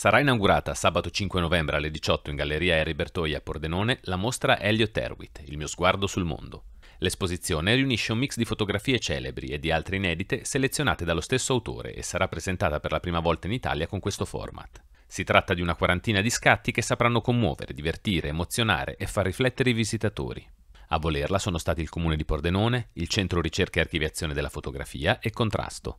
Sarà inaugurata sabato 5 novembre alle 18 in Galleria Harry Bertoi a Pordenone la mostra Elliot Erwitt, Il mio sguardo sul mondo. L'esposizione riunisce un mix di fotografie celebri e di altre inedite selezionate dallo stesso autore e sarà presentata per la prima volta in Italia con questo format. Si tratta di una quarantina di scatti che sapranno commuovere, divertire, emozionare e far riflettere i visitatori. A volerla sono stati il Comune di Pordenone, il Centro Ricerca e Archiviazione della Fotografia e Contrasto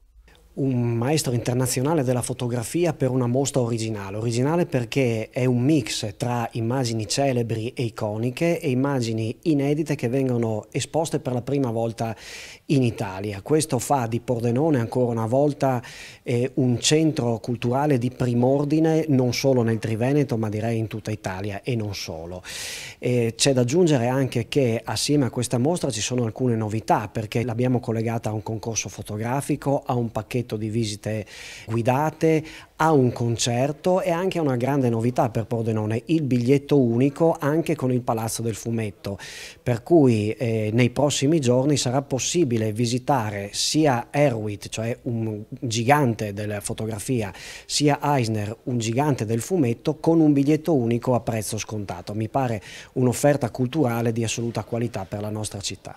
un maestro internazionale della fotografia per una mostra originale. Originale perché è un mix tra immagini celebri e iconiche e immagini inedite che vengono esposte per la prima volta in Italia. Questo fa di Pordenone ancora una volta eh, un centro culturale di primordine non solo nel Triveneto ma direi in tutta Italia e non solo. Eh, c'è da aggiungere anche che assieme a questa mostra ci sono alcune novità perché l'abbiamo collegata a un concorso fotografico, a un pacchetto pacchetto di visite guidate, a un concerto e anche a una grande novità per Pordenone, il biglietto unico anche con il Palazzo del Fumetto, per cui eh, nei prossimi giorni sarà possibile visitare sia Erwit, cioè un gigante della fotografia, sia Eisner, un gigante del fumetto, con un biglietto unico a prezzo scontato. Mi pare un'offerta culturale di assoluta qualità per la nostra città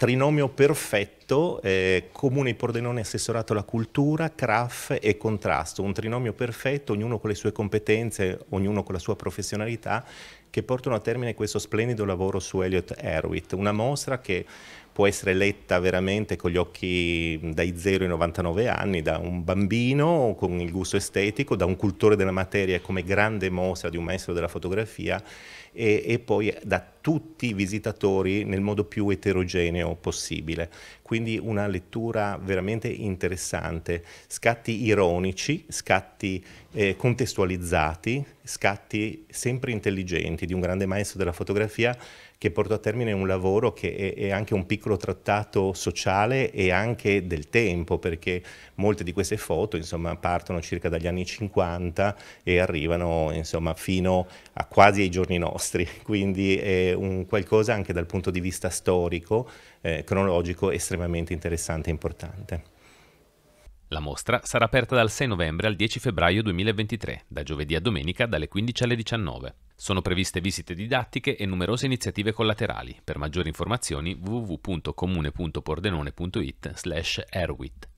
trinomio perfetto, eh, Comune Pordenone assessorato alla cultura, CRAF e contrasto, un trinomio perfetto, ognuno con le sue competenze, ognuno con la sua professionalità che portano a termine questo splendido lavoro su Elliot Erwitt, una mostra che può essere letta veramente con gli occhi dai 0 ai 99 anni da un bambino con il gusto estetico, da un cultore della materia come grande mostra di un maestro della fotografia e, e poi da tutti i visitatori nel modo più eterogeneo possibile. Quindi una lettura veramente interessante, scatti ironici, scatti eh, contestualizzati, scatti sempre intelligenti racconti di un grande maestro della fotografia che portò a termine un lavoro che è, è anche un piccolo trattato sociale e anche del tempo, perché molte di queste foto insomma, partono circa dagli anni 50 e arrivano insomma, fino a quasi ai giorni nostri, quindi è un qualcosa anche dal punto di vista storico, eh, cronologico, estremamente interessante e importante. La mostra sarà aperta dal 6 novembre al 10 febbraio 2023, da giovedì a domenica dalle 15 alle 19. Sono previste visite didattiche e numerose iniziative collaterali. Per maggiori informazioni www.comune.pordenone.it slash erwit.